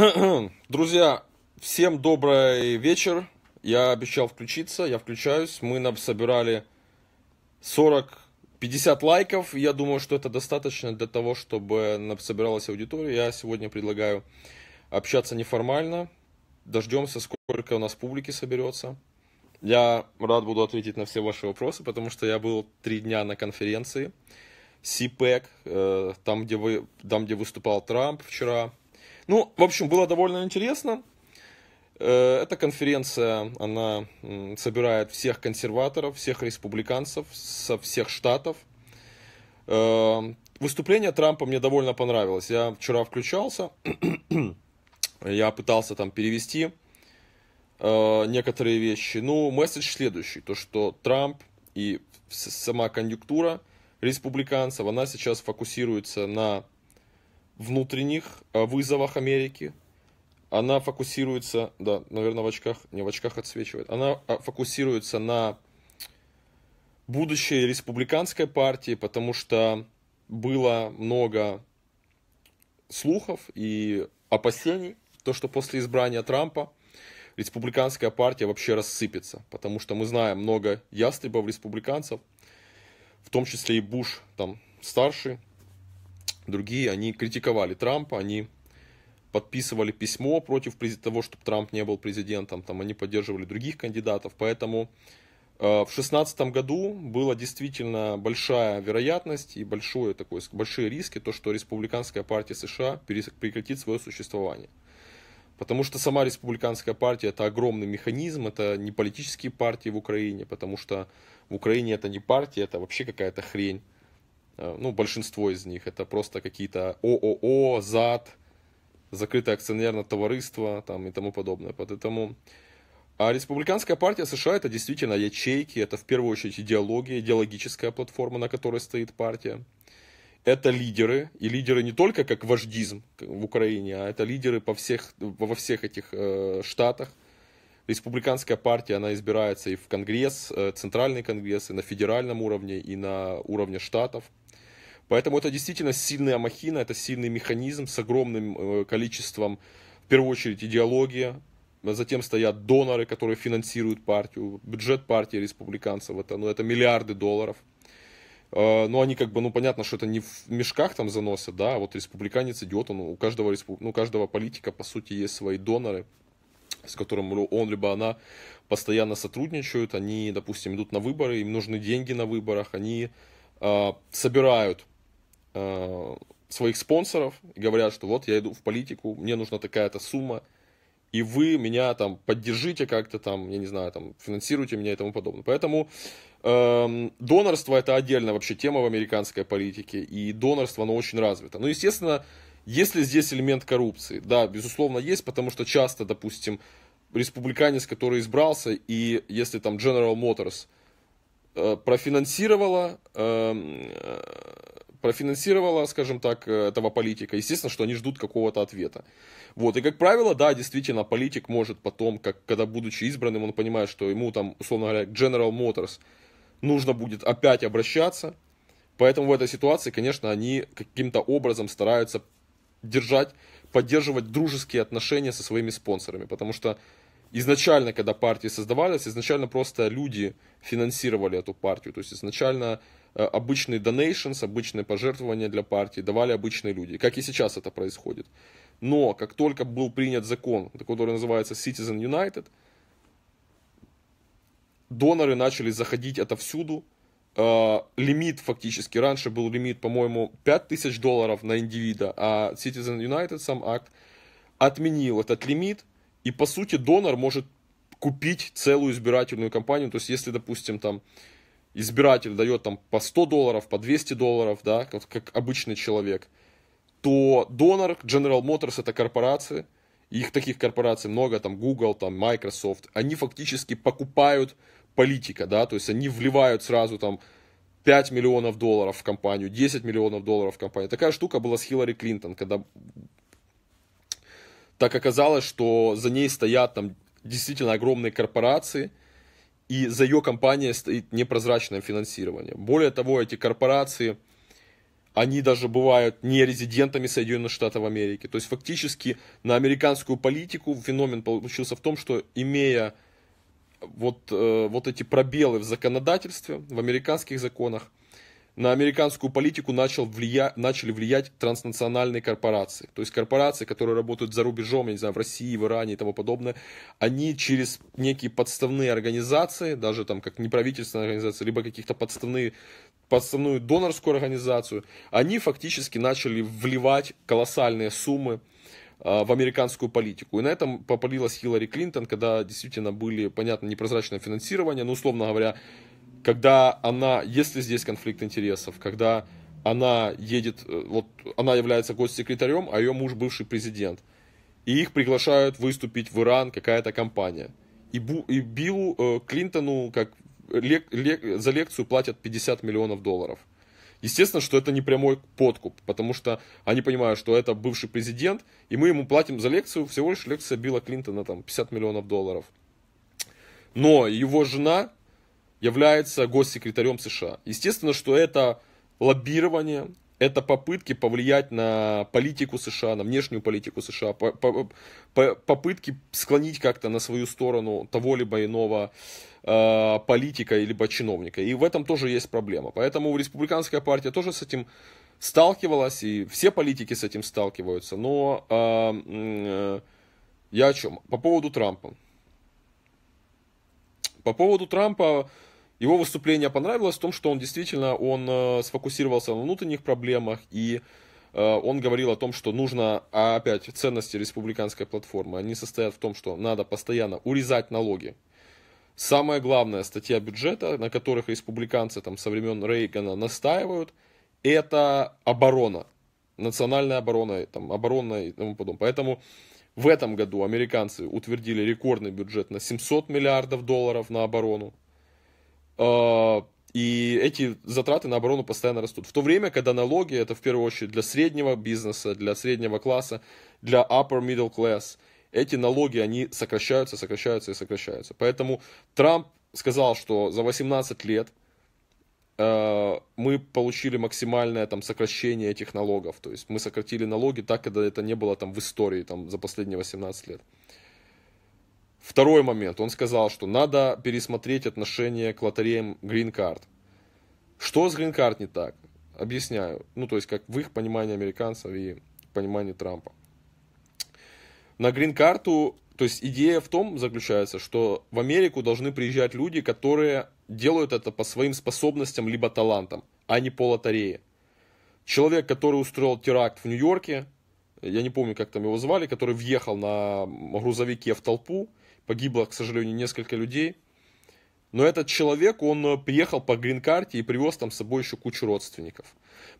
Друзья, всем добрый вечер. Я обещал включиться, я включаюсь. Мы нам собирали 40 50 лайков. Я думаю, что это достаточно для того, чтобы собиралась аудитория. Я сегодня предлагаю общаться неформально. Дождемся, сколько у нас публики соберется. Я рад буду ответить на все ваши вопросы, потому что я был три дня на конференции. CPEC, э, там, где, вы, там, где выступал Трамп вчера, ну, в общем, было довольно интересно. Э, эта конференция, она собирает всех консерваторов, всех республиканцев со всех штатов. Э, выступление Трампа мне довольно понравилось. Я вчера включался, я пытался там перевести э, некоторые вещи. Ну, месседж следующий, то что Трамп и сама конъюнктура республиканцев, она сейчас фокусируется на внутренних э, вызовах Америки. Она фокусируется, да, наверное, в очках, не в очках отсвечивает. Она э, фокусируется на будущее республиканской партии, потому что было много слухов и опасений, то, что после избрания Трампа республиканская партия вообще рассыпется, потому что мы знаем много ястребов республиканцев, в том числе и Буш там старший, Другие, они критиковали Трампа, они подписывали письмо против того, чтобы Трамп не был президентом, там они поддерживали других кандидатов, поэтому э, в шестнадцатом году была действительно большая вероятность и большое такое, большие риски, то, что республиканская партия США прекратит свое существование. Потому что сама республиканская партия это огромный механизм, это не политические партии в Украине, потому что в Украине это не партия, это вообще какая-то хрень. Э, ну, большинство из них, это просто какие-то ООО, ЗАД, закрытое акционерное товариство там, и тому подобное. Поэтому а республиканская партия США это действительно ячейки, это в первую очередь идеология, идеологическая платформа, на которой стоит партия. Это лидеры, и лидеры не только как вождизм в Украине, а это лидеры по всех, во всех этих э, штатах. Республиканская партия, она избирается и в Конгресс, э, Центральный Конгресс, и на федеральном уровне, и на уровне штатов – Поэтому это действительно сильная махина, это сильный механизм с огромным э, количеством, в первую очередь, идеология. Затем стоят доноры, которые финансируют партию. Бюджет партии республиканцев это, ну, это миллиарды долларов. Э, Но ну, они как бы, ну понятно, что это не в мешках там заносят, да, а вот республиканец идет, он, у, каждого, ну, у каждого политика, по сути, есть свои доноры, с которыми он либо она постоянно сотрудничают, они, допустим, идут на выборы, им нужны деньги на выборах, они э, собирают Э, своих спонсоров и говорят, что вот я иду в политику, мне нужна такая-то сумма, и вы меня там поддержите как-то там, я не знаю, там финансируйте меня и тому подобное. Поэтому эм, донорство это отдельная вообще тема в американской политике, и донорство оно очень развито. но ну, естественно, если здесь элемент коррупции, да, безусловно, есть, потому что часто, допустим, республиканец, который избрался, и если там General Motors э, профинансировала эм, э, профинансировала, скажем так, э, этого политика, естественно, что они ждут какого-то ответа. Вот, и как правило, да, действительно, политик может потом, как, когда будучи избранным, он понимает, что ему там, условно говоря, General Motors нужно будет опять обращаться, поэтому в этой ситуации, конечно, они каким-то образом стараются держать, поддерживать дружеские отношения со своими спонсорами, потому что изначально, когда партии создавались, изначально просто люди финансировали эту партию, то есть изначально Э, обычные donations, обычные пожертвования для партии, давали обычные люди, как и сейчас это происходит. Но как только был принят закон, который называется Citizen United, доноры начали заходить отовсюду, э, лимит фактически, раньше был лимит, по-моему, 5000 долларов на индивида, а Citizen United, сам акт, отменил этот лимит, и по сути донор может купить целую избирательную кампанию, то есть если, допустим, там избиратель дает там по 100 долларов, по 200 долларов, да, как, как обычный человек, то донор General Motors это корпорации, их таких корпораций много, там Google, там Microsoft, они фактически покупают политика, да, то есть они вливают сразу там 5 миллионов долларов в компанию, 10 миллионов долларов в компанию. Такая штука была с Хиллари Клинтон, когда так оказалось, что за ней стоят там действительно огромные корпорации, и за ее компанией стоит непрозрачное финансирование. Более того, эти корпорации, они даже бывают не резидентами Соединенных Штатов Америки. То есть фактически на американскую политику феномен получился в том, что имея вот, э, вот эти пробелы в законодательстве, в американских законах, на американскую политику начал влия... начали влиять транснациональные корпорации. То есть корпорации, которые работают за рубежом, я не знаю, в России, в Иране и тому подобное, они через некие подставные организации, даже там как неправительственные организации, либо каких-то подставные подставную донорскую организацию, они фактически начали вливать колоссальные суммы а, в американскую политику. И на этом попалилась Хиллари Клинтон, когда действительно были, понятно, непрозрачное финансирование, но, ну, условно говоря, когда она, если здесь конфликт интересов, когда она едет, э, вот она является госсекретарем, а ее муж бывший президент, и их приглашают выступить в Иран какая-то компания. И, Бу, и Биллу э, Клинтону как лек, лек, за лекцию платят 50 миллионов долларов. Естественно, что это не прямой подкуп, потому что они понимают, что это бывший президент, и мы ему платим за лекцию, всего лишь лекция Билла Клинтона, там, 50 миллионов долларов. Но его жена является госсекретарем США. Естественно, что это лоббирование, это попытки повлиять на политику США, на внешнюю политику США, по, по, по, попытки склонить как-то на свою сторону того либо иного э, политика либо чиновника. И в этом тоже есть проблема. Поэтому республиканская партия тоже с этим сталкивалась, и все политики с этим сталкиваются. Но э, э, я о чем? По поводу Трампа. По поводу Трампа его выступление понравилось в том, что он действительно он э, сфокусировался на внутренних проблемах и э, он говорил о том, что нужно, а опять ценности республиканской платформы, они состоят в том, что надо постоянно урезать налоги. Самая главная статья бюджета, на которых республиканцы там со времен Рейгана настаивают, это оборона, национальная оборона, там, оборона и тому подобное. Поэтому в этом году американцы утвердили рекордный бюджет на 700 миллиардов долларов на оборону. А, и эти затраты на оборону постоянно растут. В то время, когда налоги, это в первую очередь для среднего бизнеса, для среднего класса, для upper middle class, эти налоги, они сокращаются, сокращаются и сокращаются. Поэтому Трамп сказал, что за 18 лет э, мы получили максимальное там, сокращение этих налогов. То есть мы сократили налоги так, когда это не было там, в истории там, за последние 18 лет. Второй момент. Он сказал, что надо пересмотреть отношение к лотереям Green Card. Что с Green Card не так? Объясняю. Ну, то есть, как в их понимании американцев и понимании Трампа. На грин-карту, то есть идея в том заключается, что в Америку должны приезжать люди, которые делают это по своим способностям либо талантам, а не по лотерее. Человек, который устроил теракт в Нью-Йорке, я не помню, как там его звали, который въехал на грузовике в толпу, Погибло, к сожалению, несколько людей. Но этот человек, он э, приехал по грин-карте и привез там с собой еще кучу родственников.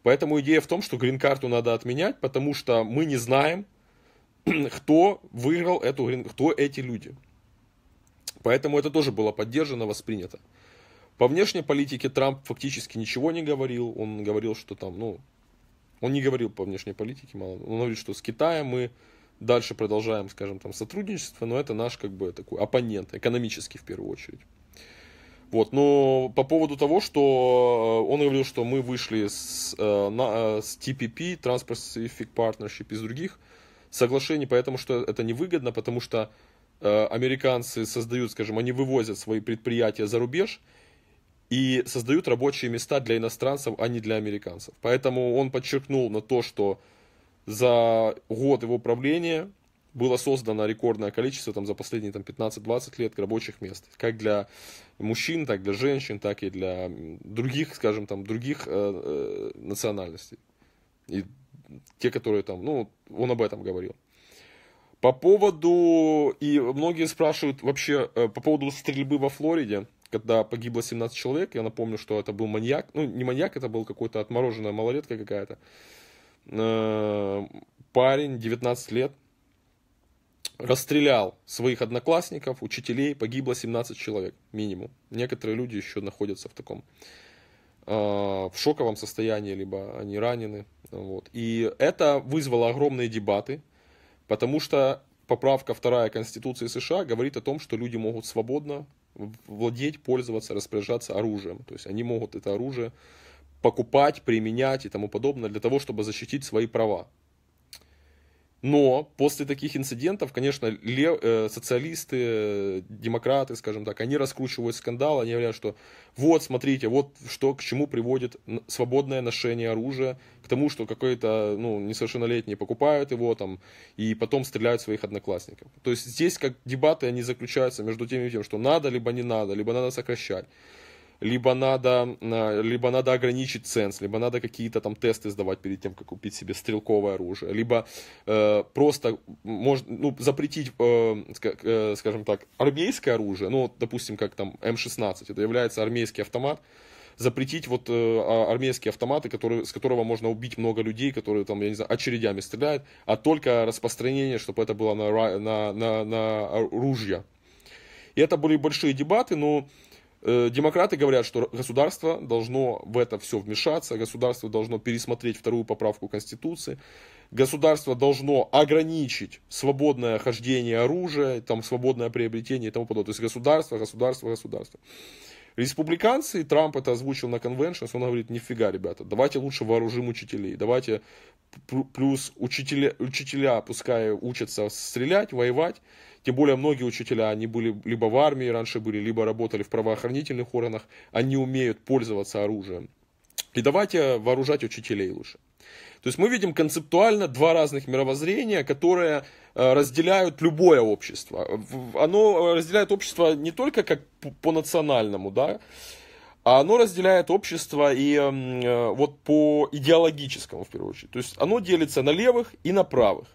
Поэтому идея в том, что грин-карту надо отменять, потому что мы не знаем, кто выиграл эту грин кто эти люди. Поэтому это тоже было поддержано, воспринято. По внешней политике Трамп фактически ничего не говорил. Он говорил, что там, ну, он не говорил по внешней политике, мало. Он говорит, что с Китаем мы дальше продолжаем, скажем, там сотрудничество, но это наш как бы такой оппонент, экономический в первую очередь. Вот, но по поводу того, что э, он говорил, что мы вышли с, э, на, э, с TPP, Trans-Pacific Partnership, из других соглашений, поэтому что это невыгодно, потому что американцы создают, скажем, они вывозят свои предприятия за рубеж и создают рабочие места для иностранцев, а не для американцев. Поэтому он подчеркнул на то, что за год его правления было создано рекордное количество там, за последние там, 15-20 лет рабочих мест. Как для мужчин, так для женщин, так и для других, скажем, там, других э, э, национальностей. И те, которые там, ну, он об этом говорил. По поводу, и многие спрашивают вообще э, по поводу стрельбы во Флориде, когда погибло 17 человек, я напомню, что это был маньяк, ну, не маньяк, это был какой-то отмороженная малолетка какая-то. Э, парень, 19 лет, расстрелял своих одноклассников, учителей, погибло 17 человек минимум. Некоторые люди еще находятся в таком э, в шоковом состоянии, либо они ранены. Вот. И это вызвало огромные дебаты, потому что поправка 2 Конституции США говорит о том, что люди могут свободно владеть, пользоваться, распоряжаться оружием. То есть они могут это оружие покупать, применять и тому подобное для того, чтобы защитить свои права. Но после таких инцидентов, конечно, лев, э, социалисты, э, демократы, скажем так, они раскручивают скандал, они говорят, что вот, смотрите, вот что к чему приводит свободное ношение оружия, к тому, что какой-то ну, несовершеннолетний покупают его там и потом стреляют своих одноклассников. То есть здесь как дебаты, они заключаются между тем и тем, что надо, либо не надо, либо надо сокращать либо надо, либо надо ограничить ценс, либо надо какие-то там тесты сдавать перед тем, как купить себе стрелковое оружие, либо э, просто может, ну, запретить, э, э, скажем так, армейское оружие, ну, допустим, как там М16, это является армейский автомат, запретить вот э, а, армейские автоматы, которые, с которого можно убить много людей, которые там, я не знаю, очередями стреляют, а только распространение, чтобы это было на, на, на, на оружие. И это были большие дебаты, но Э, демократы говорят, что государство должно в это все вмешаться, государство должно пересмотреть вторую поправку Конституции, государство должно ограничить свободное хождение оружия, там, свободное приобретение и тому подобное. То есть государство, государство, государство. Республиканцы, и Трамп это озвучил на конвеншн, он говорит, нифига, ребята, давайте лучше вооружим учителей, давайте плюс учителя, учителя пускай учатся стрелять, воевать, тем более многие учителя, они были либо в армии раньше были, либо работали в правоохранительных органах, они умеют пользоваться оружием. И давайте вооружать учителей лучше. То есть мы видим концептуально два разных мировоззрения, которые э, разделяют любое общество. Оно э, разделяет общество не только как по национальному, да, а оно разделяет общество и эм, э, вот по идеологическому в первую очередь. То есть оно делится на левых и на правых.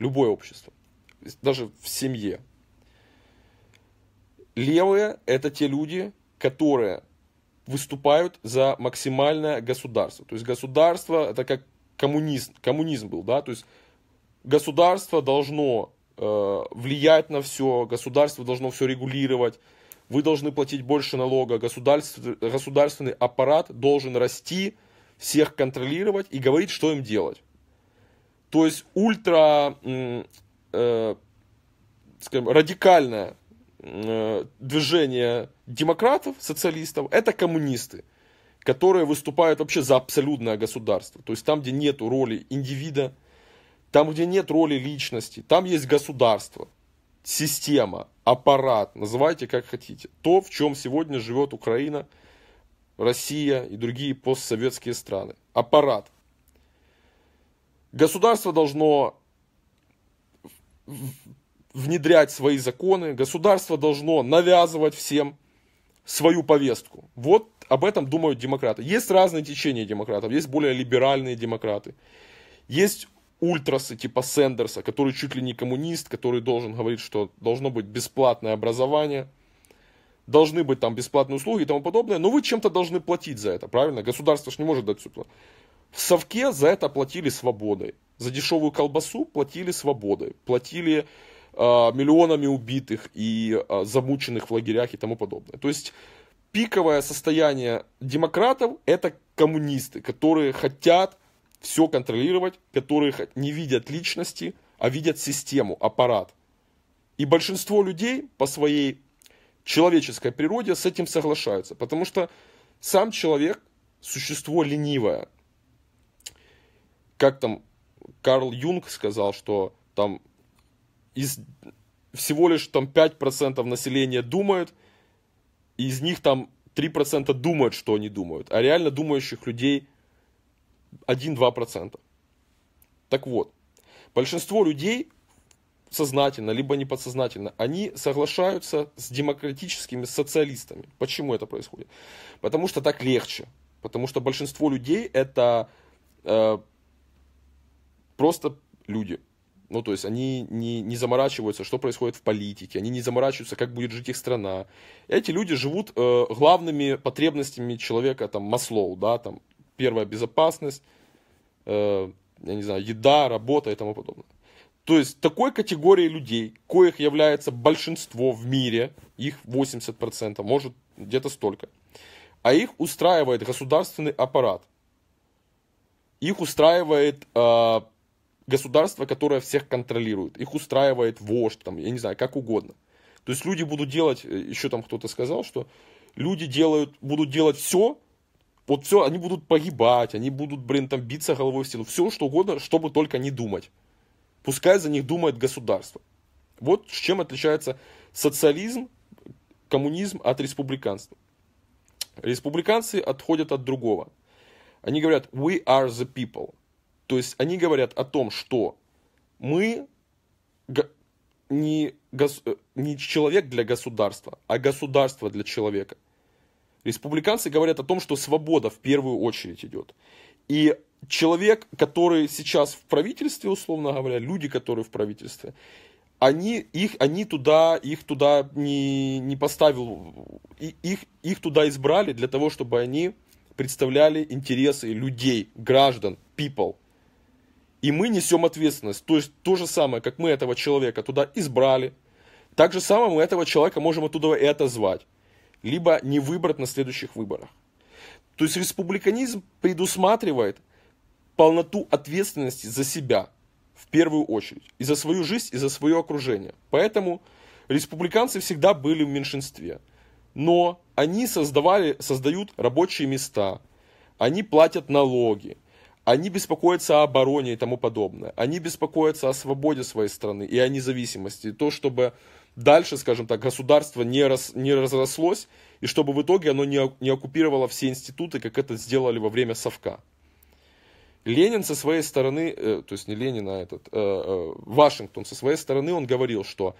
Любое общество даже в семье. Левые – это те люди, которые выступают за максимальное государство. То есть государство – это как коммунизм, коммунизм был, да, то есть государство должно э, влиять на все, государство должно все регулировать, вы должны платить больше налога, государственный, государственный аппарат должен расти, всех контролировать и говорить, что им делать. То есть ультра э, скажем, радикальное э, движение демократов, социалистов, это коммунисты, которые выступают вообще за абсолютное государство. То есть там, где нет роли индивида, там, где нет роли личности, там есть государство, система, аппарат, называйте как хотите. То, в чем сегодня живет Украина, Россия и другие постсоветские страны. Аппарат. Государство должно внедрять свои законы, государство должно навязывать всем свою повестку. Вот об этом думают демократы. Есть разные течения демократов, есть более либеральные демократы, есть ультрасы типа Сендерса, который чуть ли не коммунист, который должен говорить, что должно быть бесплатное образование, должны быть там бесплатные услуги и тому подобное, но вы чем-то должны платить за это, правильно? Государство же не может дать все. В Совке за это платили свободой. За дешевую колбасу платили свободой, платили э, миллионами убитых и э, замученных в лагерях и тому подобное. То есть пиковое состояние демократов это коммунисты, которые хотят все контролировать, которые не видят личности, а видят систему, аппарат. И большинство людей по своей человеческой природе с этим соглашаются, потому что сам человек – существо ленивое. Как там Карл Юнг сказал, что там из всего лишь там 5% населения думают, и из них там 3% думают, что они думают, а реально думающих людей 1-2%. Так вот, большинство людей сознательно, либо неподсознательно, они соглашаются с демократическими социалистами. Почему это происходит? Потому что так легче. Потому что большинство людей это э, просто люди. Ну, то есть они не, не заморачиваются, что происходит в политике, они не заморачиваются, как будет жить их страна. Эти люди живут э, главными потребностями человека, там, Маслоу, да, там, первая безопасность, э, я не знаю, еда, работа и тому подобное. То есть такой категории людей, коих является большинство в мире, их 80%, может где-то столько, а их устраивает государственный аппарат, их устраивает э, государство, которое всех контролирует. Их устраивает вождь, там, я не знаю, как угодно. То есть люди будут делать, э, еще там кто-то сказал, что люди делают, будут делать все, вот все, они будут погибать, они будут, блин, там биться головой в стену, все что угодно, чтобы только не думать. Пускай за них думает государство. Вот с чем отличается социализм, коммунизм от республиканства. Республиканцы отходят от другого. Они говорят, we are the people. То есть они говорят о том, что мы не, гос... Э, не человек для государства, а государство для человека. Республиканцы говорят о том, что свобода в первую очередь идет. И человек, который сейчас в правительстве, условно говоря, люди, которые в правительстве, они, их, они туда, их туда не, не поставил, их, их туда избрали для того, чтобы они представляли интересы людей, граждан, people. И мы несем ответственность. То есть то же самое, как мы этого человека туда избрали, так же самое мы этого человека можем оттуда и отозвать. Либо не выбрать на следующих выборах. То есть республиканизм предусматривает полноту ответственности за себя в первую очередь. И за свою жизнь, и за свое окружение. Поэтому республиканцы всегда были в меньшинстве. Но они создавали, создают рабочие места, они платят налоги, они беспокоятся о обороне и тому подобное. Они беспокоятся о свободе своей страны и о независимости. И то, чтобы дальше, скажем так, государство не, раз, не разрослось, и чтобы в итоге оно не, не оккупировало все институты, как это сделали во время Совка. Ленин со своей стороны, э, то есть не Ленин, а этот, э, э, Вашингтон со своей стороны, он говорил, что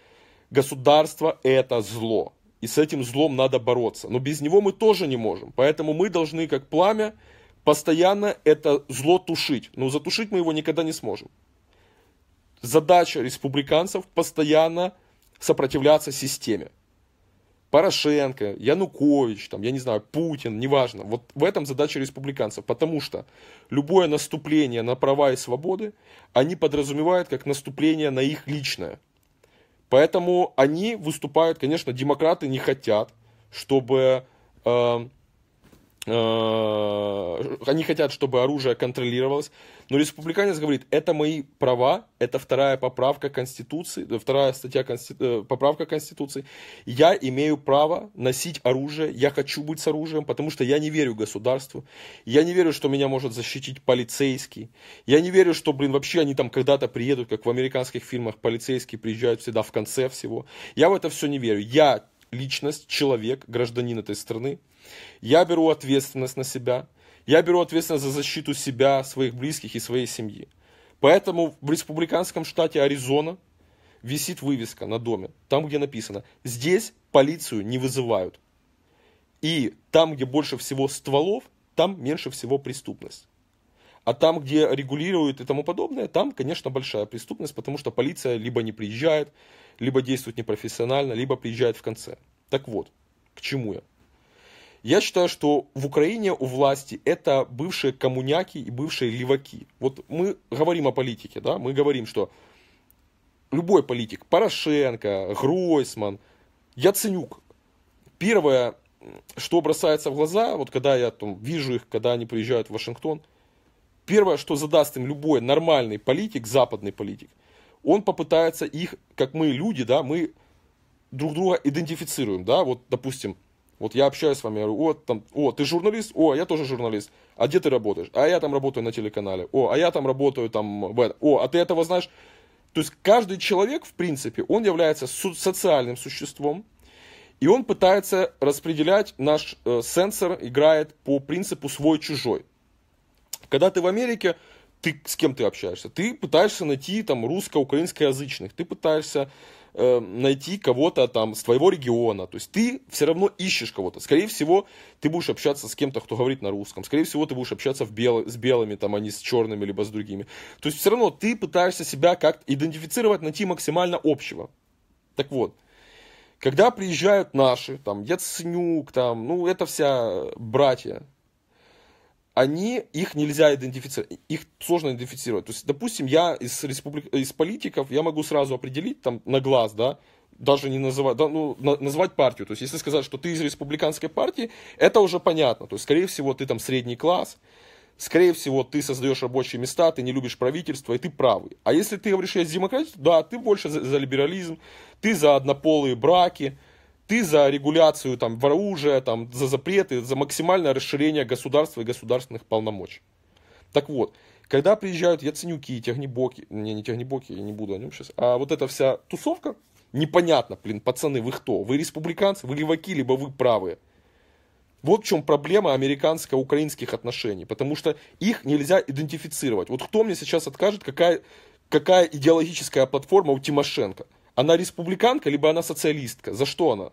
государство это зло, и с этим злом надо бороться. Но без него мы тоже не можем, поэтому мы должны как пламя постоянно это зло тушить. Но затушить мы его никогда не сможем. Задача республиканцев постоянно сопротивляться системе. Порошенко, Янукович, там, я не знаю, Путин, неважно. Вот в этом задача республиканцев, потому что любое наступление на права и свободы они подразумевают как наступление на их личное. Поэтому они выступают, конечно, демократы не хотят, чтобы э, Э, они хотят, чтобы оружие контролировалось. Но республиканец говорит, это мои права, это вторая поправка Конституции, э, вторая статья Конститу... Э, поправка Конституции. Я имею право носить оружие, я хочу быть с оружием, потому что я не верю государству. Я не верю, что меня может защитить полицейский. Я не верю, что, блин, вообще они там когда-то приедут, как в американских фильмах, полицейские приезжают всегда в конце всего. Я в это все не верю. Я личность, человек, гражданин этой страны, я беру ответственность на себя. Я беру ответственность за защиту себя, своих близких и своей семьи. Поэтому в республиканском штате Аризона висит вывеска на доме, там, где написано «Здесь полицию не вызывают». И там, где больше всего стволов, там меньше всего преступность. А там, где регулируют и тому подобное, там, конечно, большая преступность, потому что полиция либо не приезжает, либо действует непрофессионально, либо приезжает в конце. Так вот, к чему я? Я считаю, что в Украине у власти это бывшие коммуняки и бывшие леваки. Вот мы говорим о политике, да, мы говорим, что любой политик, Порошенко, Гройсман, Яценюк, первое, что бросается в глаза, вот когда я там, вижу их, когда они приезжают в Вашингтон, первое, что задаст им любой нормальный политик, западный политик, он попытается их, как мы люди, да, мы друг друга идентифицируем, да, вот, допустим, вот я общаюсь с вами, я говорю, о, там, о, ты журналист? О, а я тоже журналист. А где ты работаешь? А я там работаю на телеканале. О, а я там работаю там в этом. О, а ты этого знаешь? То есть каждый человек, в принципе, он является социальным существом, и он пытается распределять, наш э, сенсор играет по принципу свой-чужой. Когда ты в Америке, ты с кем ты общаешься? Ты пытаешься найти там русско язычных. ты пытаешься Эм, найти кого-то там с твоего региона. То есть ты все равно ищешь кого-то. Скорее всего, ты будешь общаться с кем-то, кто говорит на русском. Скорее всего, ты будешь общаться в бел... с белыми, там, а не с черными, либо с другими. То есть все равно ты пытаешься себя как-то идентифицировать, найти максимально общего. Так вот, когда приезжают наши, там, Яценюк, там, ну, это вся э, братья, они, их нельзя идентифицировать, их сложно идентифицировать. То есть, допустим, я из, республик, из политиков, я могу сразу определить там на глаз, да, даже не называть, да, ну, на, назвать партию. То есть, если сказать, что ты из республиканской партии, это уже понятно. То есть, скорее всего, ты там средний класс, скорее всего, ты создаешь рабочие места, ты не любишь правительство, и ты правый. А если ты говоришь, я из демократии, да, ты больше за, за либерализм, ты за однополые браки – ты за регуляцию там, оружия, там, за запреты, за максимальное расширение государства и государственных полномочий. Так вот, когда приезжают Яценюки, Тягнебоки, не, не Тягнебоки, я не буду о нем сейчас, а вот эта вся тусовка, непонятно, блин, пацаны, вы кто? Вы республиканцы, вы леваки, либо вы правые. Вот в чем проблема американско-украинских отношений, потому что их нельзя идентифицировать. Вот кто мне сейчас откажет, какая, какая идеологическая платформа у Тимошенко? Она республиканка, либо она социалистка? За что она?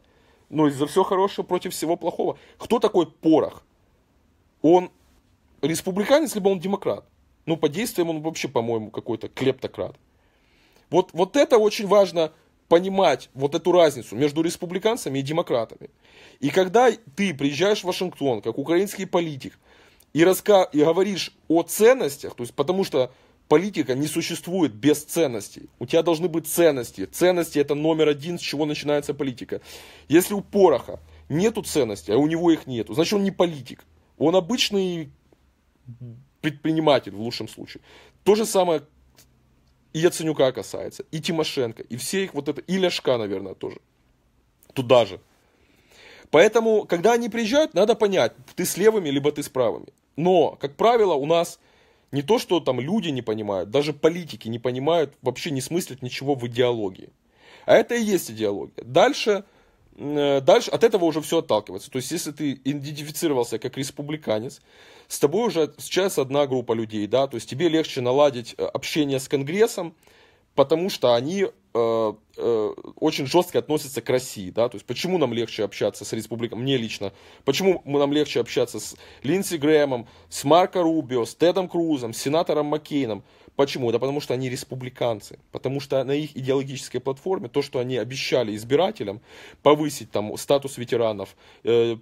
но ну, из-за все хорошего против всего плохого. Кто такой Порох? Он республиканец, либо он демократ? Ну, по действиям он вообще, по-моему, какой-то клептократ. Вот, вот это очень важно понимать, вот эту разницу между республиканцами и демократами. И когда ты приезжаешь в Вашингтон, как украинский политик, и, раска... и говоришь о ценностях, то есть потому что политика не существует без ценностей. У тебя должны быть ценности. Ценности это номер один, с чего начинается политика. Если у Пороха нету ценностей, а у него их нету, значит он не политик. Он обычный предприниматель в лучшем случае. То же самое и Яценюка касается, и Тимошенко, и все их вот это, и Ляшка, наверное, тоже. Туда же. Поэтому, когда они приезжают, надо понять, ты с левыми, либо ты с правыми. Но, как правило, у нас не то, что там люди не понимают, даже политики не понимают, вообще не смыслят ничего в идеологии. А это и есть идеология. Дальше, э, дальше от этого уже все отталкивается. То есть, если ты идентифицировался как республиканец, с тобой уже сейчас одна группа людей, да, то есть тебе легче наладить э, общение с Конгрессом, потому что они э, э, очень жестко относятся к России, да, то есть почему нам легче общаться с республиком, мне лично, почему нам легче общаться с Линдси Грэмом, с Марко Рубио, с Тедом Крузом, с сенатором Маккейном, Почему? Да потому что они республиканцы. Потому что на их идеологической платформе то, что они обещали избирателям повысить там статус ветеранов, э,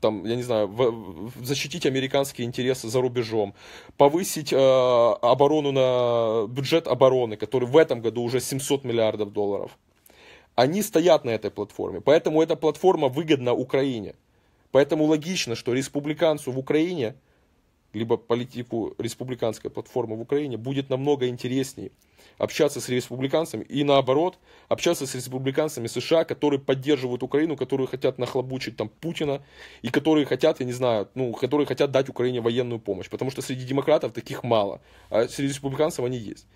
там, я не знаю, в, защитить американские интересы за рубежом, повысить э, оборону на бюджет обороны, который в этом году уже 700 миллиардов долларов. Они стоят на этой платформе. Поэтому эта платформа выгодна Украине. Поэтому логично, что республиканцу в Украине – либо политику республиканской платформы в Украине, будет намного интереснее общаться с республиканцами и наоборот, общаться с республиканцами США, которые поддерживают Украину, которые хотят нахлобучить там Путина и которые хотят, я не знаю, ну, которые хотят дать Украине военную помощь, потому что среди демократов таких мало, а среди республиканцев они есть.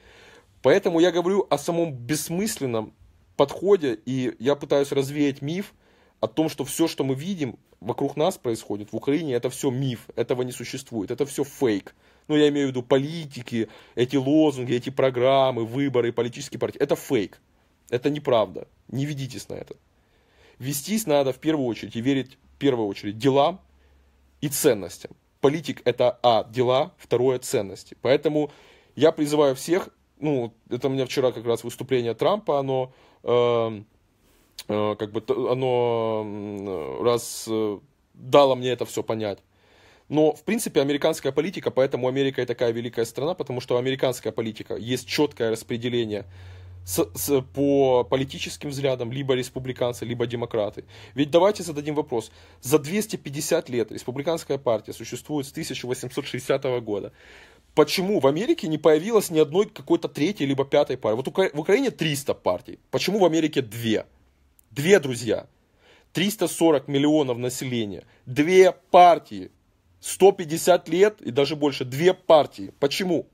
Поэтому я говорю о самом бессмысленном подходе, и я пытаюсь развеять миф о том, что все, что мы видим, вокруг нас происходит в Украине, это все миф, этого не существует, это все фейк. Ну, я имею в виду политики, эти лозунги, эти программы, выборы, политические партии. Это фейк. Это неправда. Не ведитесь на это. Вестись надо в первую очередь и верить в первую очередь делам и ценностям. Политик это а, дела, второе ценности. Поэтому я призываю всех, ну, это у меня вчера как раз выступление Трампа, оно э, Э, как бы оно раз э, дало мне это все понять. Но, в принципе, американская политика, поэтому Америка и такая великая страна, потому что американская политика, есть четкое распределение с, с, по политическим взглядам либо республиканцы, либо демократы. Ведь давайте зададим вопрос. За 250 лет республиканская партия существует с 1860 года. Почему в Америке не появилось ни одной какой-то третьей либо пятой партии? Вот в Украине 300 партий. Почему в Америке две? Две, друзья. 340 миллионов населения. Две партии. 150 лет и даже больше. Две партии. Почему?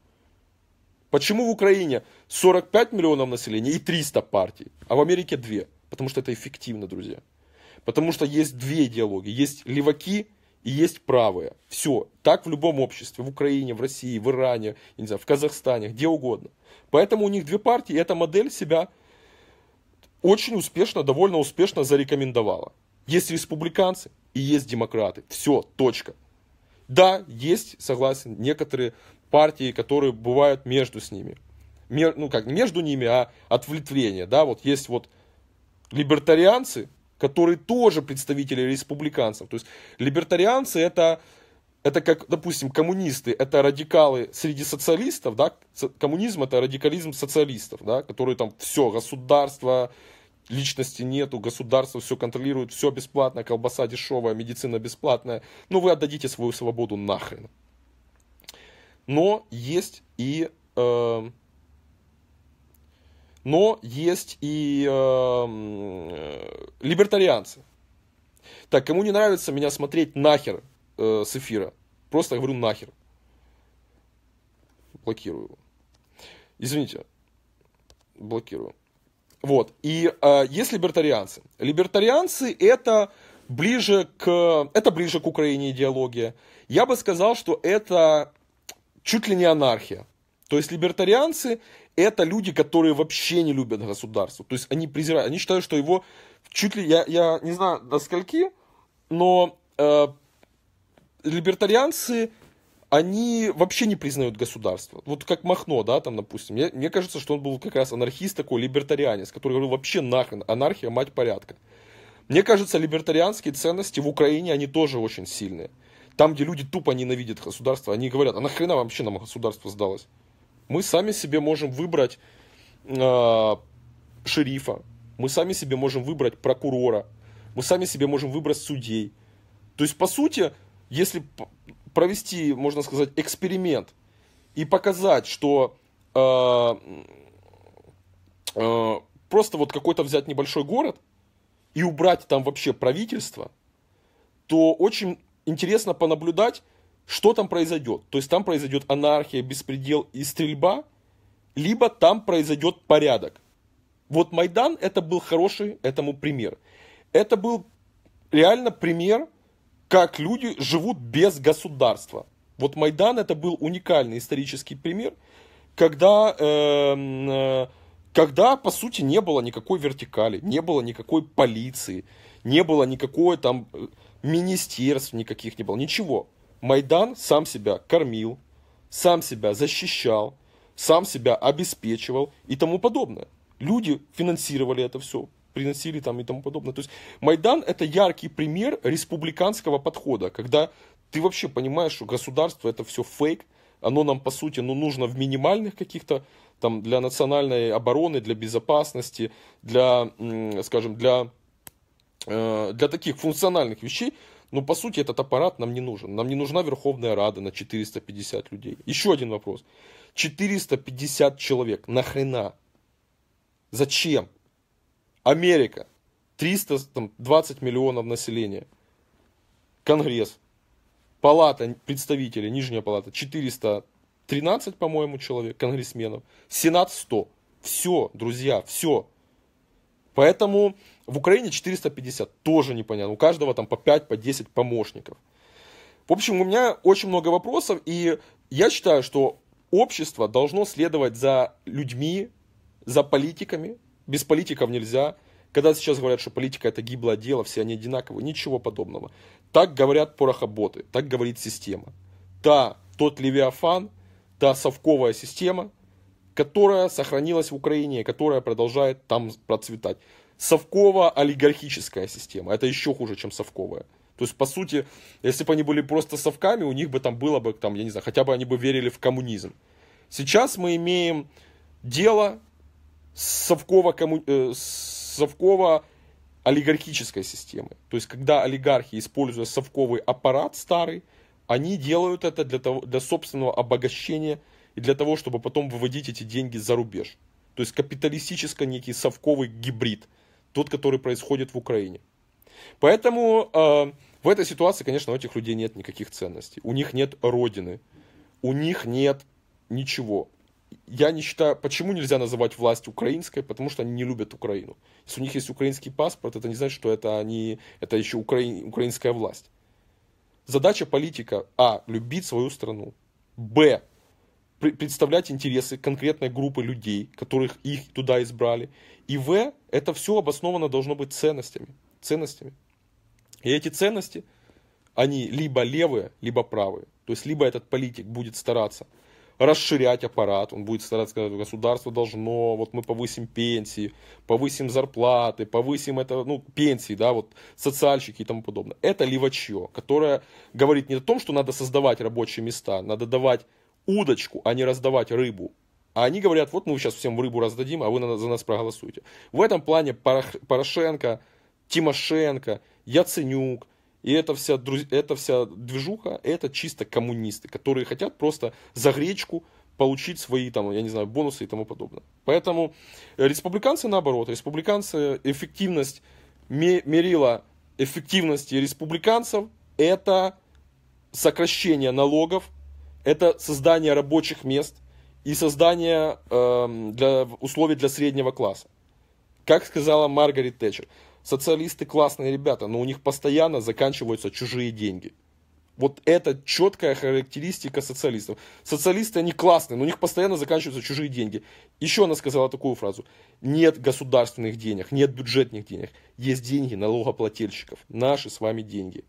Почему в Украине 45 миллионов населения и 300 партий, а в Америке две? Потому что это эффективно, друзья. Потому что есть две идеологии. Есть леваки и есть правые. Все. Так в любом обществе. В Украине, в России, в Иране, не знаю, в Казахстане, где угодно. Поэтому у них две партии, и эта модель себя очень успешно, довольно успешно зарекомендовала. Есть республиканцы и есть демократы. Все, точка. Да, есть, согласен, некоторые партии, которые бывают между с ними. Мер, ну как, между ними, а отвлетвление. Да, вот есть вот либертарианцы, которые тоже представители республиканцев. То есть либертарианцы это это как, допустим, коммунисты, это радикалы среди социалистов, да, коммунизм это радикализм социалистов, да, которые там все, государство, личности нету, государство все контролирует, все бесплатно, колбаса дешевая, медицина бесплатная, ну вы отдадите свою свободу нахрен. Но есть и... Э, но есть и эм, э, либертарианцы. Так, кому не нравится меня смотреть нахер, э, с эфира. Просто говорю нахер. Блокирую его. Извините. Блокирую. Вот. И э, есть либертарианцы. Либертарианцы это ближе к... Это ближе к Украине идеология. Я бы сказал, что это чуть ли не анархия. То есть либертарианцы это люди, которые вообще не любят государство. То есть они презирают, они считают, что его чуть ли, я, я не знаю до скольки, но э, либертарианцы, они вообще не признают государство. Вот как Махно, да, там, допустим. Мне, мне кажется, что он был как раз анархист такой, либертарианец, который говорил вообще нахрен, анархия, мать порядка. Мне кажется, либертарианские ценности в Украине, они тоже очень сильные. Там, где люди тупо ненавидят государство, они говорят, а нахрена вообще нам государство сдалось? Мы сами себе можем выбрать э, шерифа, мы сами себе можем выбрать прокурора, мы сами себе можем выбрать судей. То есть, по сути, если провести, можно сказать, эксперимент и показать, что э, э, просто вот какой-то взять небольшой город и убрать там вообще правительство, то очень интересно понаблюдать, что там произойдет. То есть там произойдет анархия, беспредел и стрельба, либо там произойдет порядок. Вот Майдан это был хороший этому пример. Это был реально пример как люди живут без государства. Вот Майдан это был уникальный исторический пример, когда, эм, э, когда по сути не было никакой вертикали, не было никакой полиции, не было никакой там э, министерств никаких не было, ничего. Майдан сам себя кормил, сам себя защищал, сам себя обеспечивал и тому подобное. Люди финансировали это все, приносили там и тому подобное. То есть Майдан это яркий пример республиканского подхода, когда ты вообще понимаешь, что государство это все фейк, оно нам по сути ну, нужно в минимальных каких-то там для национальной обороны, для безопасности, для, скажем, для, э, для таких функциональных вещей, но по сути этот аппарат нам не нужен. Нам не нужна Верховная Рада на 450 людей. Еще один вопрос. 450 человек. Нахрена? Зачем? Америка, 320 миллионов населения. Конгресс, палата представителей, нижняя палата, 413, по-моему, человек, конгрессменов. Сенат 100. Все, друзья, все. Поэтому в Украине 450 тоже непонятно. У каждого там по 5, по 10 помощников. В общем, у меня очень много вопросов, и я считаю, что общество должно следовать за людьми, за политиками, без политиков нельзя. Когда сейчас говорят, что политика это гиблое дело, все они одинаковые, ничего подобного. Так говорят порохоботы, так говорит система. Та, тот левиафан, та совковая система, которая сохранилась в Украине, которая продолжает там процветать. Совкова олигархическая система, это еще хуже, чем совковая. То есть, по сути, если бы они были просто совками, у них бы там было бы, там, я не знаю, хотя бы они бы верили в коммунизм. Сейчас мы имеем дело совково, комму... Э, совково системы. То есть, когда олигархи, используя совковый аппарат старый, они делают это для, того, для собственного обогащения и для того, чтобы потом выводить эти деньги за рубеж. То есть капиталистический некий совковый гибрид, тот, который происходит в Украине. Поэтому э, в этой ситуации, конечно, у этих людей нет никаких ценностей. У них нет родины, у них нет ничего я не считаю, почему нельзя называть власть украинской, потому что они не любят Украину. Если у них есть украинский паспорт, это не значит, что это они, это еще украин, украинская власть. Задача политика, а, любить свою страну, б, представлять интересы конкретной группы людей, которых их туда избрали, и в, это все обосновано должно быть ценностями, ценностями. И эти ценности, они либо левые, либо правые. То есть, либо этот политик будет стараться – расширять аппарат, он будет стараться сказать, государство должно, вот мы повысим пенсии, повысим зарплаты, повысим это, ну, пенсии, да, вот, социальщики и тому подобное. Это левачье, которое говорит не о том, что надо создавать рабочие места, надо давать удочку, а не раздавать рыбу. А они говорят, вот мы сейчас всем рыбу раздадим, а вы за нас проголосуете. В этом плане Порошенко, Тимошенко, Яценюк, и эта вся, эта вся движуха, это чисто коммунисты, которые хотят просто за гречку получить свои, там, я не знаю, бонусы и тому подобное. Поэтому республиканцы наоборот, республиканцы эффективность, мерила эффективности республиканцев это сокращение налогов, это создание рабочих мест и создание э, для, условий для среднего класса. Как сказала Маргарет Тэтчер, социалисты классные ребята, но у них постоянно заканчиваются чужие деньги. Вот это четкая характеристика социалистов. Социалисты, они классные, но у них постоянно заканчиваются чужие деньги. Еще она сказала такую фразу. Нет государственных денег, нет бюджетных денег. Есть деньги налогоплательщиков. Наши с вами деньги.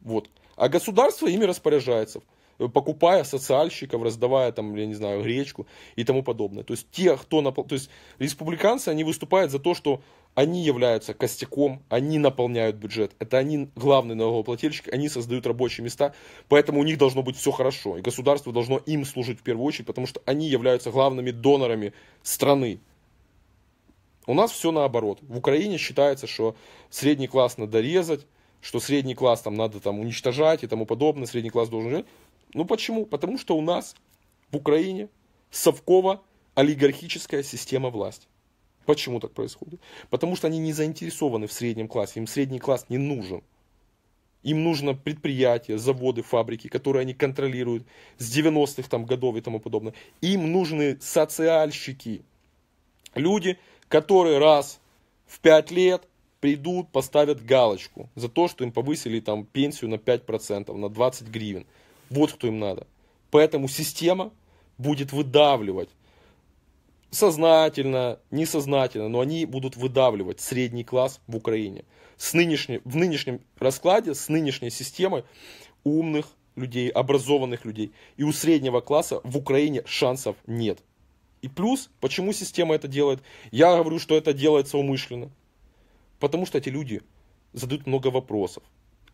Вот. А государство ими распоряжается покупая социальщиков, раздавая там, я не знаю, гречку и тому подобное. То есть те, кто... Напол... То есть республиканцы, они выступают за то, что они являются костяком, они наполняют бюджет, это они главный налогоплательщик, они создают рабочие места, поэтому у них должно быть все хорошо, и государство должно им служить в первую очередь, потому что они являются главными донорами страны. У нас все наоборот. В Украине считается, что средний класс надо резать, что средний класс там надо там уничтожать и тому подобное, средний класс должен жить. Ну почему? Потому что у нас в Украине совкова олигархическая система власти. Почему так происходит? Потому что они не заинтересованы в среднем классе, им средний класс не нужен. Им нужно предприятия, заводы, фабрики, которые они контролируют с 90-х там, годов и тому подобное. Им нужны социальщики, люди, которые раз в 5 лет придут, поставят галочку за то, что им повысили там пенсию на 5%, на 20 гривен. Вот кто им надо. Поэтому система будет выдавливать сознательно, несознательно, но они будут выдавливать средний класс в Украине. С нынешней, в нынешнем раскладе, с нынешней системой умных людей, образованных людей и у среднего класса в Украине шансов нет. И плюс, почему система это делает? Я говорю, что это делается умышленно. Потому что эти люди задают много вопросов.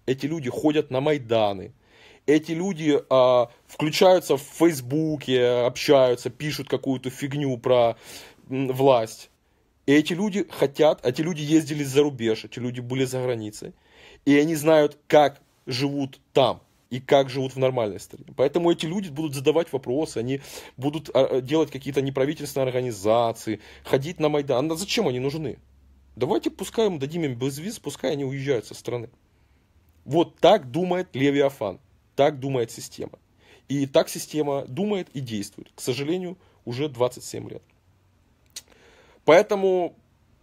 Эти люди ходят на Майданы, эти люди а, включаются в Фейсбуке, общаются, пишут какую-то фигню про власть. И эти люди хотят, эти люди ездили за рубеж, эти люди были за границей. И они знают, как живут там и как живут в нормальной стране. Поэтому эти люди будут задавать вопросы, они будут а, а, делать какие-то неправительственные организации, ходить на Майдан. А зачем они нужны? Давайте пускай им дадим им безвиз, пускай они уезжают со страны. Вот так думает Левиафан. Так думает система. И так система думает и действует. К сожалению, уже 27 лет. Поэтому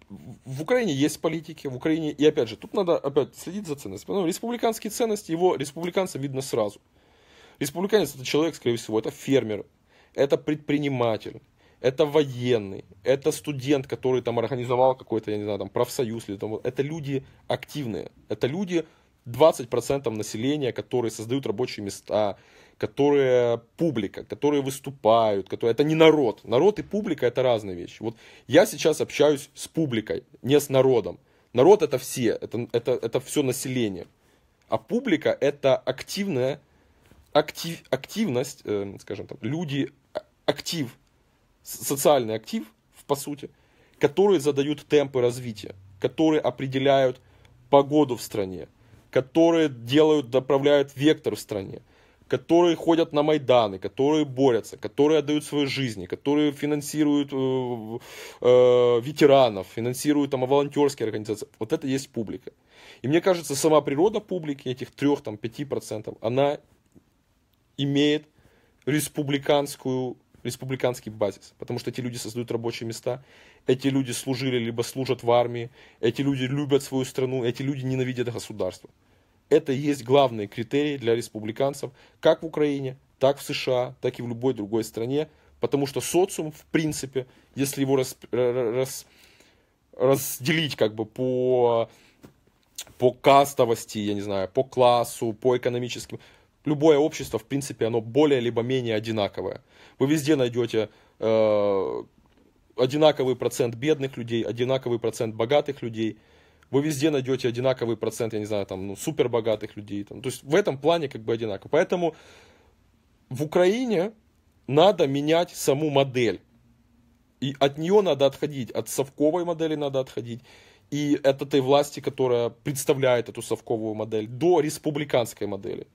в Украине есть политики, в Украине, и опять же, тут надо опять следить за ценностями. Ну, республиканские ценности, его республиканца видно сразу. Республиканец это человек, скорее всего, это фермер, это предприниматель, это военный, это студент, который там организовал какой-то, я не знаю, там профсоюз или там, это люди активные, это люди 20% населения, которые создают рабочие места, которые публика, которые выступают, которые... это не народ. Народ и публика это разные вещи. Вот я сейчас общаюсь с публикой, не с народом. Народ это все, это, это, это все население. А публика это активная актив, активность, э, скажем так, люди, а, актив, социальный актив, в по сути, которые задают темпы развития, которые определяют погоду в стране, которые делают, направляют вектор в стране, которые ходят на Майданы, которые борются, которые отдают свои жизни, которые финансируют э, э, ветеранов, финансируют там волонтерские организации. Вот это есть публика. И мне кажется, сама природа публики, этих 3-5%, она имеет республиканскую республиканский базис, потому что эти люди создают рабочие места, эти люди служили либо служат в армии, эти люди любят свою страну, эти люди ненавидят государство. Это и есть главные критерии для республиканцев, как в Украине, так в США, так и в любой другой стране, потому что социум, в принципе, если его рас, рас, разделить как бы по, по кастовости, я не знаю, по классу, по экономическим, Любое общество, в принципе, оно более либо менее одинаковое. Вы везде найдете э, одинаковый процент бедных людей, одинаковый процент богатых людей. Вы везде найдете одинаковый процент, я не знаю, там, ну, супербогатых людей. Там. То есть в этом плане как бы одинаково. Поэтому в Украине надо менять саму модель. И от нее надо отходить, от совковой модели надо отходить. И от этой власти, которая представляет эту совковую модель, до республиканской модели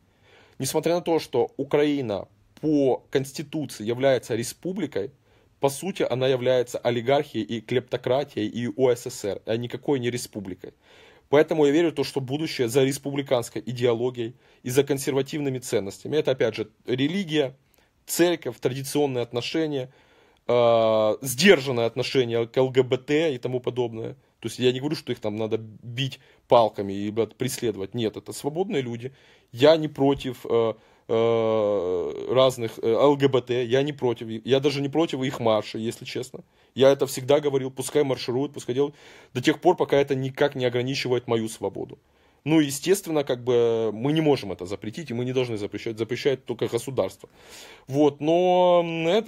несмотря на то, что Украина по конституции является республикой, по сути, она является олигархией и клептократией и ОССР, а никакой не республикой. Поэтому я верю в то, что будущее за республиканской идеологией и за консервативными ценностями. Это, опять же, религия, церковь, традиционные отношения, э, сдержанное отношение к ЛГБТ и тому подобное – то есть я не говорю, что их там надо бить палками и преследовать. Нет, это свободные люди. Я не против э, э, разных э, ЛГБТ, я не против. Я даже не против их марша, если честно. Я это всегда говорил, пускай маршируют, пускай делают. До тех пор, пока это никак не ограничивает мою свободу. Ну, естественно, как бы мы не можем это запретить, и мы не должны запрещать, запрещает только государство. Вот, но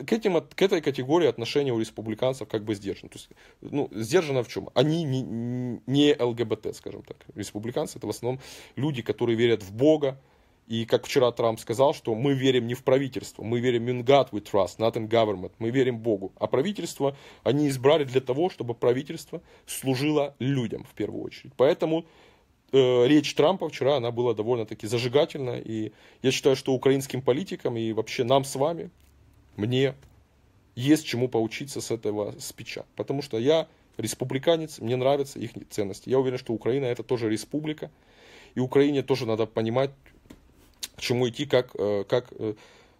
к, этим, к этой категории отношения у республиканцев как бы сдержано. То есть, ну, сдержано в чем? Они не, не ЛГБТ, скажем так. Республиканцы это в основном люди, которые верят в Бога, и как вчера Трамп сказал, что мы верим не в правительство, мы верим in God we trust, not in government, мы верим Богу. А правительство они избрали для того, чтобы правительство служило людям в первую очередь. Поэтому Э, речь Трампа вчера, она была довольно-таки зажигательна, и я считаю, что украинским политикам и вообще нам с вами, мне есть чему поучиться с этого спича, потому что я республиканец, мне нравятся их ценности. Я уверен, что Украина это тоже республика, и Украине тоже надо понимать, к чему идти, как, э, как э,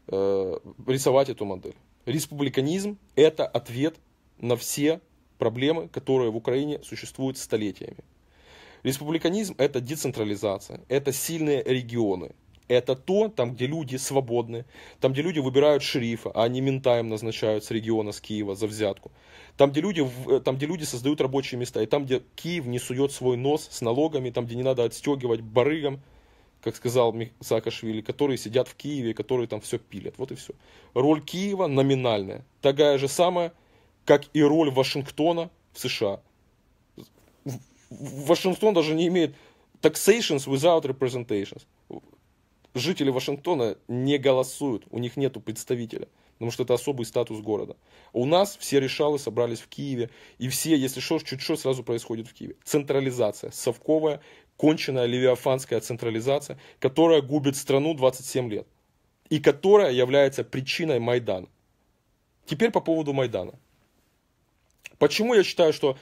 э, рисовать эту модель. Республиканизм – это ответ на все проблемы, которые в Украине существуют столетиями. Республиканизм – это децентрализация, это сильные регионы, это то, там, где люди свободны, там, где люди выбирают шерифа, а не ментаем назначают с региона, с Киева за взятку. Там где, люди, э, там, где люди создают рабочие места, и там, где Киев не сует свой нос с налогами, там, где не надо отстегивать барыгам, как сказал Саакашвили, которые сидят в Киеве, которые там все пилят. Вот и все. Роль Киева номинальная, такая же самая, как и роль Вашингтона в США – Вашингтон даже не имеет taxations without representations. Жители Вашингтона не голосуют, у них нету представителя, потому что это особый статус города. У нас все решалы собрались в Киеве, и все, если что, чуть что, сразу происходит в Киеве. Централизация, совковая, конченная левиафанская централизация, которая губит страну 27 лет, и которая является причиной Майдана. Теперь по поводу Майдана. Почему я считаю, что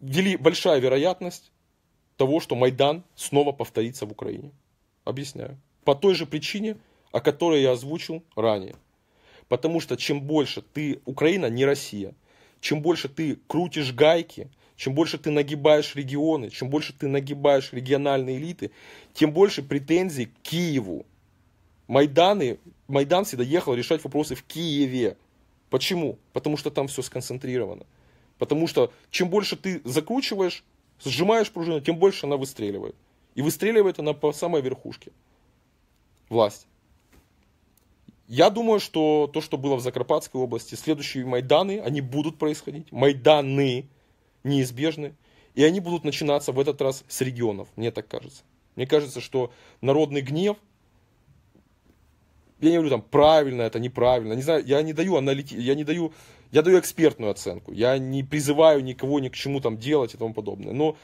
вели большая вероятность того, что Майдан снова повторится в Украине. Объясняю. По той же причине, о которой я озвучил ранее. Потому что чем больше ты, Украина не Россия, чем больше ты крутишь гайки, чем больше ты нагибаешь регионы, чем больше ты нагибаешь региональные элиты, тем больше претензий к Киеву. Майданы, Майдан всегда ехал решать вопросы в Киеве. Почему? Потому что там все сконцентрировано. Потому что чем больше ты закручиваешь, сжимаешь пружину, тем больше она выстреливает. И выстреливает она по самой верхушке. Власть. Я думаю, что то, что было в Закарпатской области, следующие Майданы, они будут происходить. Майданы неизбежны. И они будут начинаться в этот раз с регионов, мне так кажется. Мне кажется, что народный гнев, я не говорю там правильно это, неправильно, не знаю, я не даю аналити... я не даю я даю экспертную оценку, я не призываю никого ни к чему там делать и тому подобное. Но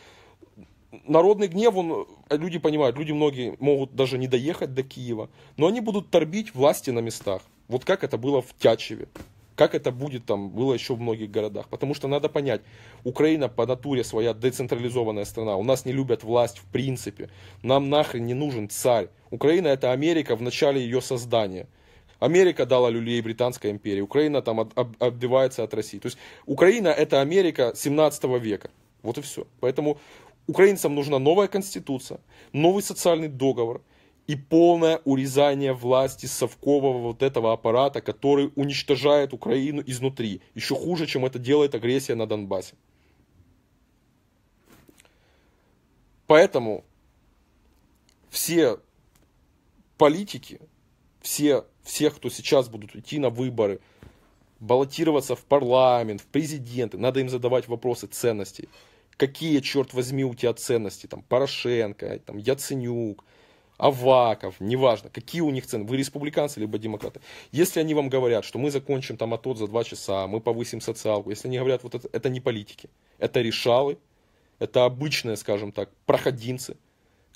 народный гнев, он, э, люди понимают, люди многие могут даже не доехать до Киева, но они будут торбить власти на местах. Вот как это было в Тячеве, как это будет там, было еще в многих городах. Потому что надо понять, Украина по натуре своя децентрализованная страна, у нас не любят власть в принципе, нам нахрен не нужен царь. Украина это Америка в начале ее создания – Америка дала люлей Британской империи, Украина там от, об, отбивается от России. То есть Украина это Америка 17 века. Вот и все. Поэтому украинцам нужна новая конституция, новый социальный договор и полное урезание власти совкового вот этого аппарата, который уничтожает Украину изнутри. Еще хуже, чем это делает агрессия на Донбассе. Поэтому все политики, все всех, кто сейчас будут идти на выборы, баллотироваться в парламент, в президенты, надо им задавать вопросы ценностей. Какие, черт возьми, у тебя ценности? Там Порошенко, там Яценюк, Аваков, неважно, какие у них цены, вы республиканцы либо демократы. Если они вам говорят, что мы закончим там АТОТ за два часа, мы повысим социалку, если они говорят, вот это, это не политики, это решалы, это обычные, скажем так, проходимцы,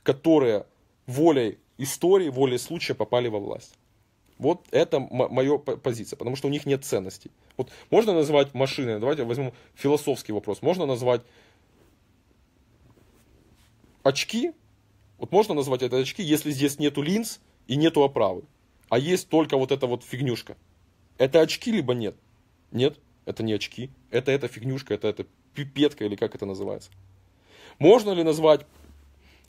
которые волей истории, волей случая попали во власть. Вот это моя позиция, потому что у них нет ценностей. Вот можно назвать машиной, давайте возьмем философский вопрос, можно назвать очки, вот можно назвать это очки, если здесь нету линз и нету оправы, а есть только вот эта вот фигнюшка. Это очки либо нет? Нет, это не очки, это эта фигнюшка, это эта пипетка или как это называется. Можно ли назвать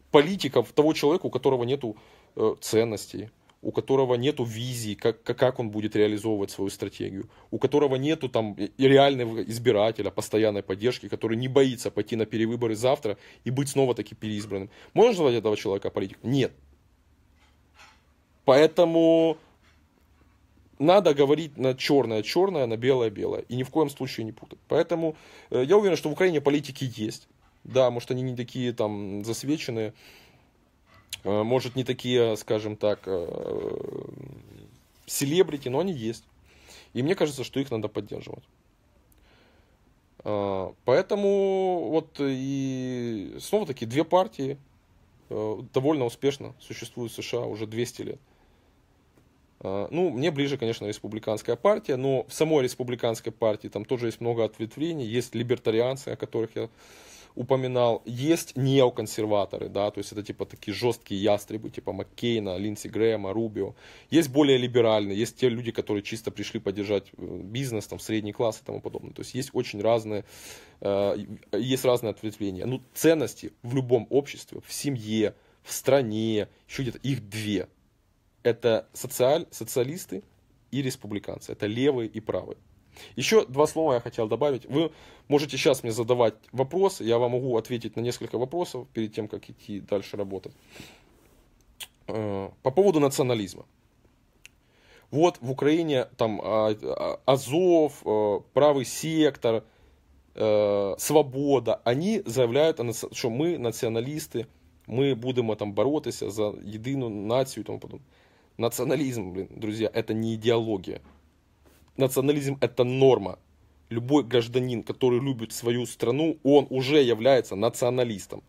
политиков того человека, у которого нету э, ценностей, у которого нету визии, как, как он будет реализовывать свою стратегию, у которого нету там реального избирателя, постоянной поддержки, который не боится пойти на перевыборы завтра и быть снова-таки переизбранным. Можно назвать этого человека политиком? Нет. Поэтому надо говорить на черное черное, на белое белое. И ни в коем случае не путать. Поэтому э, я уверен, что в Украине политики есть. Да, может они не такие там засвеченные, Э, может, не такие, скажем так, э, селебрити, но они есть. И мне кажется, что их надо поддерживать. Э, поэтому вот и снова-таки две партии довольно успешно существуют в США уже 200 лет. Ну, мне ближе, конечно, республиканская партия, но в самой республиканской партии там тоже есть много ответвлений. Есть либертарианцы, о которых я упоминал. Есть неоконсерваторы, да, то есть это типа такие жесткие ястребы, типа Маккейна, Линдси Грэма, Рубио. Есть более либеральные, есть те люди, которые чисто пришли поддержать э, бизнес, там, средний класс и тому подобное. То есть есть очень разные, э, есть разные ответвления. Ну, ценности в любом обществе, в семье, в стране, еще где-то, их две. Это социаль, социалисты и республиканцы. Это левые и правые. Еще два слова я хотел добавить. Вы можете сейчас мне задавать вопрос, я вам могу ответить на несколько вопросов перед тем, как идти дальше работать. Э, по поводу национализма. Вот в Украине там а, а, Азов, э, правый сектор, э, свобода, они заявляют, что мы националисты, мы будем там бороться за единую нацию и тому подобное. Национализм, блин, друзья, это не идеология национализм это норма. Любой гражданин, который любит свою страну, он уже является националистом,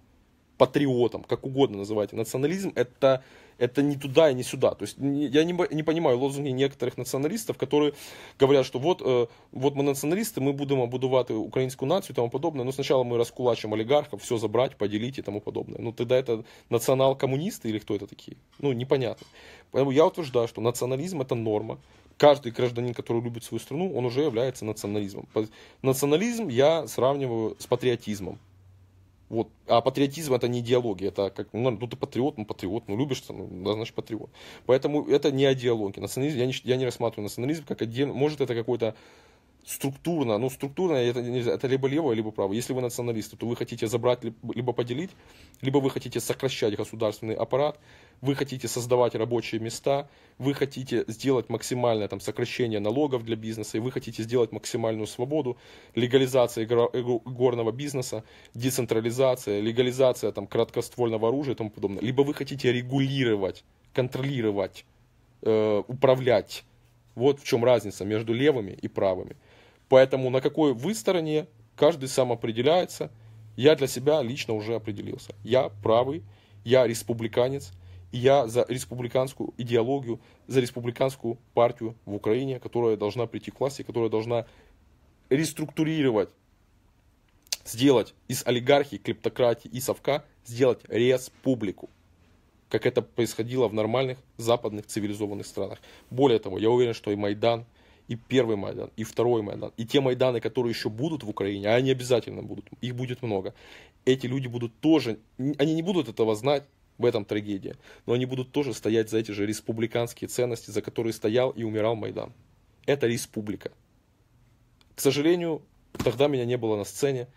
патриотом, как угодно называйте. Национализм это, это не туда и не сюда. То есть я не, не понимаю лозунги некоторых националистов, которые говорят, что вот, э, вот мы националисты, мы будем обудувати украинскую нацию и тому подобное, но сначала мы раскулачим олигархов, все забрать, поделить и тому подобное. Ну тогда это национал-коммунисты или кто это такие? Ну непонятно. Поэтому я утверждаю, что национализм это норма, каждый гражданин, который любит свою страну, он уже является национализмом. Национализм я сравниваю с патриотизмом. Вот. А патриотизм это не идеология, это как, ну, ну ты патриот, ну патриот, ну любишь, ну, да, значит патриот. Поэтому это не идеология. Национализм, я не, я не рассматриваю национализм как отдельно, может это какой-то структурно, ну структурно это, это либо левое, либо правое. Если вы националисты, то вы хотите забрать, либо поделить, либо вы хотите сокращать государственный аппарат, вы хотите создавать рабочие места, вы хотите сделать максимальное там, сокращение налогов для бизнеса, и вы хотите сделать максимальную свободу, легализация э, горного бизнеса, децентрализация, легализация там, краткоствольного оружия и тому подобное. Либо вы хотите регулировать, контролировать, э, управлять. Вот в чем разница между левыми и правыми. Поэтому на какой вы стороне, каждый сам определяется. Я для себя лично уже определился. Я правый, я республиканец, и я за республиканскую идеологию, за республиканскую партию в Украине, которая должна прийти к власти, которая должна реструктурировать, сделать из олигархии, клептократии и совка, сделать республику как это происходило в нормальных западных цивилизованных странах. Более того, я уверен, что и Майдан – и первый Майдан, и второй Майдан, и те Майданы, которые еще будут в Украине, а они обязательно будут, их будет много. Эти люди будут тоже, они не будут этого знать, в этом трагедии, но они будут тоже стоять за эти же республиканские ценности, за которые стоял и умирал Майдан. Это республика. К сожалению, тогда меня не было на сцене,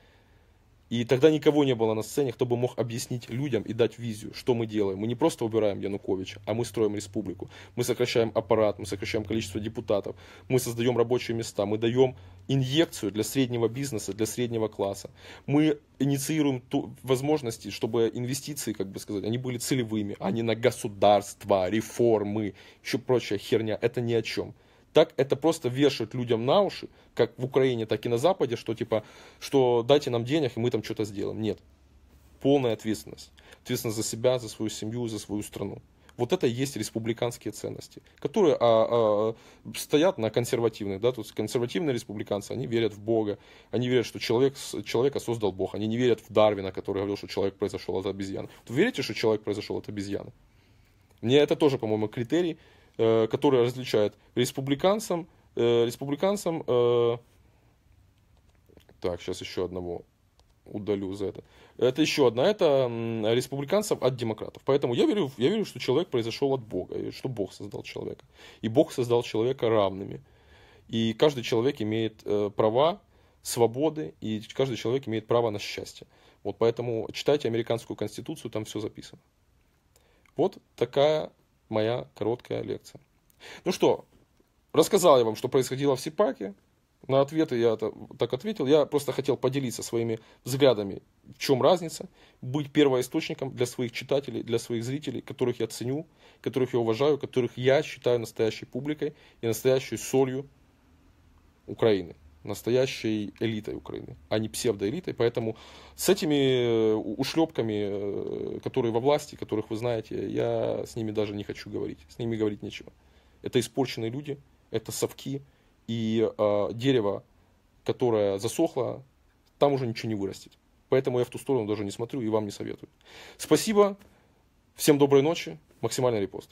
и тогда никого не было на сцене, кто бы мог объяснить людям и дать визию, что мы делаем. Мы не просто убираем Януковича, а мы строим республику. Мы сокращаем аппарат, мы сокращаем количество депутатов, мы создаем рабочие места, мы даем инъекцию для среднего бизнеса, для среднего класса. Мы инициируем ту возможности, чтобы инвестиции, как бы сказать, они были целевыми, а не на государство, реформы, еще прочая херня. Это ни о чем так это просто вешают людям на уши, как в Украине, так и на Западе, что типа, что дайте нам денег, и мы там что-то сделаем. Нет. Полная ответственность. Ответственность за себя, за свою семью, за свою страну. Вот это и есть республиканские ценности, которые а, а, стоят на консервативных. Да? Тут консервативные республиканцы, они верят в Бога, они верят, что человек, человека создал Бог, они не верят в Дарвина, который говорил, что человек произошел от обезьяны. Вы верите, что человек произошел от обезьяны? Мне это тоже, по-моему, критерий, э, которая различает республиканцам, э, республиканцам, э, так, сейчас еще одного удалю за это. Это еще одна, это республиканцев от демократов. Поэтому я верю, я верю, что человек произошел от Бога, и что Бог создал человека. И Бог создал человека равными. И каждый человек имеет э, права, свободы, и каждый человек имеет право на счастье. Вот поэтому читайте американскую конституцию, там все записано. Вот такая моя короткая лекция. Ну что, рассказал я вам, что происходило в СИПАКе. На ответы я так ответил. Я просто хотел поделиться своими взглядами, в чем разница. Быть первоисточником для своих читателей, для своих зрителей, которых я ценю, которых я уважаю, которых я считаю настоящей публикой и настоящей солью Украины настоящей элитой Украины, а не псевдоэлитой. Поэтому с этими э, ушлепками, э, которые во власти, которых вы знаете, я с ними даже не хочу говорить. С ними говорить нечего. Это испорченные люди, это совки и э, дерево, которое засохло, там уже ничего не вырастет. Поэтому я в ту сторону даже не смотрю и вам не советую. Спасибо. Всем доброй ночи. Максимальный репост.